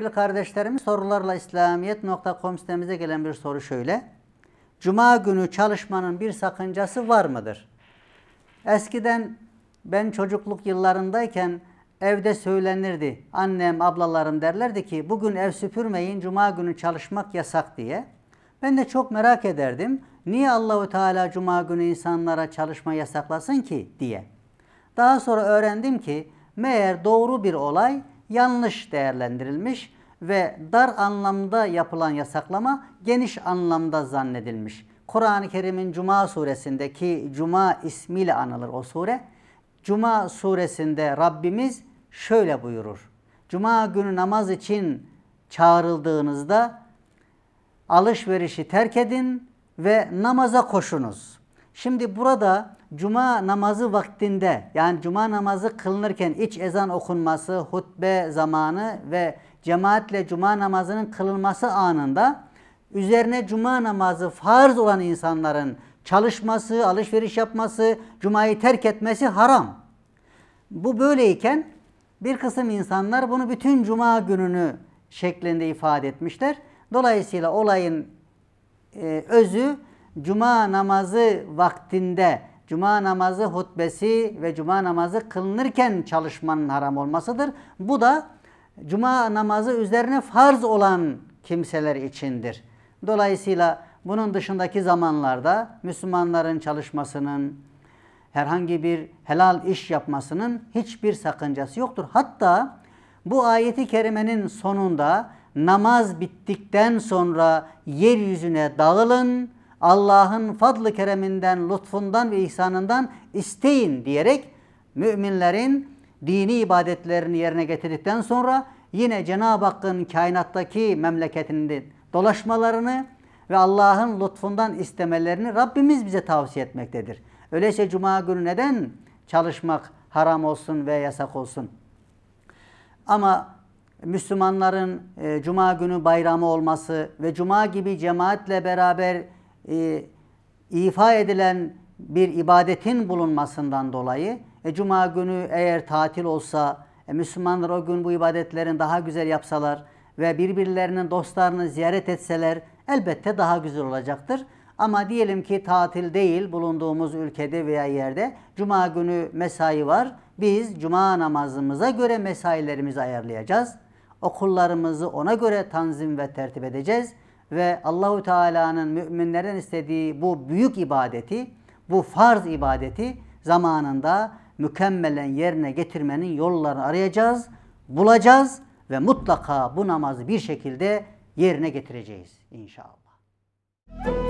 Değerli kardeşlerim sorularla İslamiyet.com sitemize gelen bir soru şöyle. Cuma günü çalışmanın bir sakıncası var mıdır? Eskiden ben çocukluk yıllarındayken evde söylenirdi. Annem, ablalarım derlerdi ki bugün ev süpürmeyin, cuma günü çalışmak yasak diye. Ben de çok merak ederdim. Niye Allahu Teala cuma günü insanlara çalışma yasaklasın ki diye. Daha sonra öğrendim ki meğer doğru bir olay yanlış değerlendirilmiş ve dar anlamda yapılan yasaklama geniş anlamda zannedilmiş. Kur'an-ı Kerim'in Cuma suresindeki Cuma ismiyle anılır o sure. Cuma suresinde Rabbimiz şöyle buyurur. Cuma günü namaz için çağrıldığınızda alışverişi terk edin ve namaza koşunuz. Şimdi burada cuma namazı vaktinde yani cuma namazı kılınırken iç ezan okunması, hutbe zamanı ve cemaatle cuma namazının kılınması anında üzerine cuma namazı farz olan insanların çalışması, alışveriş yapması, cumayı terk etmesi haram. Bu böyleyken bir kısım insanlar bunu bütün cuma gününü şeklinde ifade etmişler. Dolayısıyla olayın e, özü cuma namazı vaktinde cuma namazı hutbesi ve cuma namazı kılınırken çalışmanın haram olmasıdır. Bu da cuma namazı üzerine farz olan kimseler içindir. Dolayısıyla bunun dışındaki zamanlarda Müslümanların çalışmasının, herhangi bir helal iş yapmasının hiçbir sakıncası yoktur. Hatta bu ayeti kerimenin sonunda namaz bittikten sonra yeryüzüne dağılın, Allah'ın fadlı kereminden, lütfundan ve ihsanından isteyin diyerek müminlerin dini ibadetlerini yerine getirdikten sonra yine Cenab-ı Hakk'ın kainattaki memleketinde dolaşmalarını ve Allah'ın lütfundan istemelerini Rabbimiz bize tavsiye etmektedir. Öyleyse cuma günü neden çalışmak haram olsun ve yasak olsun? Ama Müslümanların e, cuma günü bayramı olması ve cuma gibi cemaatle beraber e, ifa edilen bir ibadetin bulunmasından dolayı e, cuma günü eğer tatil olsa e, Müslümanlar o gün bu ibadetlerin daha güzel yapsalar ve birbirlerinin dostlarını ziyaret etseler elbette daha güzel olacaktır. Ama diyelim ki tatil değil bulunduğumuz ülkede veya yerde cuma günü mesai var. Biz cuma namazımıza göre mesailerimizi ayarlayacağız. Okullarımızı ona göre tanzim ve tertip edeceğiz ve Allahu Teala'nın müminlerden istediği bu büyük ibadeti, bu farz ibadeti zamanında mükemmelen yerine getirmenin yollarını arayacağız, bulacağız ve mutlaka bu namazı bir şekilde yerine getireceğiz inşallah. Müzik